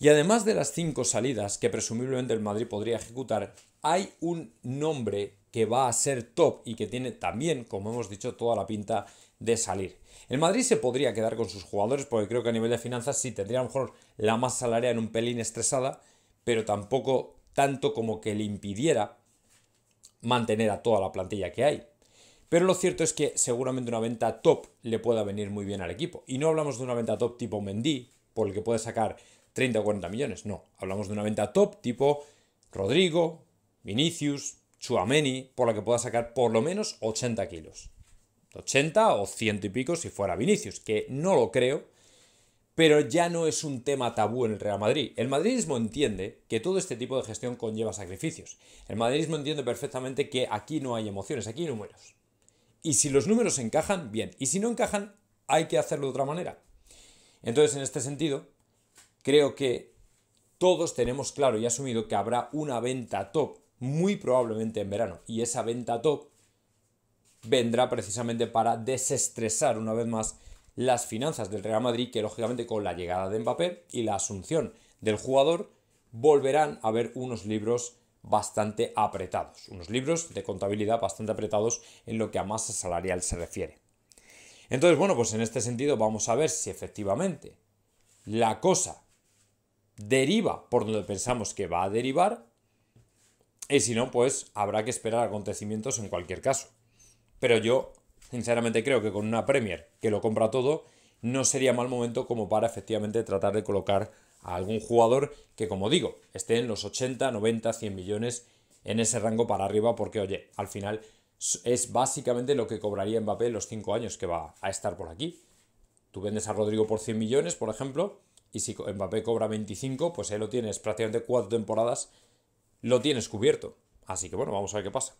Y además de las cinco salidas que presumiblemente el Madrid podría ejecutar, hay un nombre que va a ser top y que tiene también, como hemos dicho, toda la pinta de salir. El Madrid se podría quedar con sus jugadores porque creo que a nivel de finanzas sí tendría a lo mejor la masa salarial un pelín estresada, pero tampoco tanto como que le impidiera mantener a toda la plantilla que hay. Pero lo cierto es que seguramente una venta top le pueda venir muy bien al equipo. Y no hablamos de una venta top tipo Mendy, por el que puede sacar 30 o 40 millones, no. Hablamos de una venta top tipo Rodrigo, Vinicius, Chuameni, por la que pueda sacar por lo menos 80 kilos. 80 o 100 y pico si fuera Vinicius, que no lo creo, pero ya no es un tema tabú en el Real Madrid. El madridismo entiende que todo este tipo de gestión conlleva sacrificios. El madridismo entiende perfectamente que aquí no hay emociones, aquí hay números. Y si los números encajan, bien. Y si no encajan, hay que hacerlo de otra manera. Entonces, en este sentido, creo que todos tenemos claro y asumido que habrá una venta top, muy probablemente en verano, y esa venta top vendrá precisamente para desestresar una vez más las finanzas del Real Madrid, que lógicamente con la llegada de Mbappé y la asunción del jugador, volverán a ver unos libros bastante apretados, unos libros de contabilidad bastante apretados en lo que a masa salarial se refiere. Entonces, bueno, pues en este sentido vamos a ver si efectivamente la cosa deriva por donde pensamos que va a derivar, y si no, pues habrá que esperar acontecimientos en cualquier caso. Pero yo, sinceramente, creo que con una Premier que lo compra todo, no sería mal momento como para efectivamente tratar de colocar a algún jugador que, como digo, esté en los 80, 90, 100 millones en ese rango para arriba, porque, oye, al final es básicamente lo que cobraría Mbappé en los 5 años que va a estar por aquí. Tú vendes a Rodrigo por 100 millones, por ejemplo, y si Mbappé cobra 25, pues ahí lo tienes prácticamente cuatro temporadas, lo tienes cubierto. Así que bueno, vamos a ver qué pasa.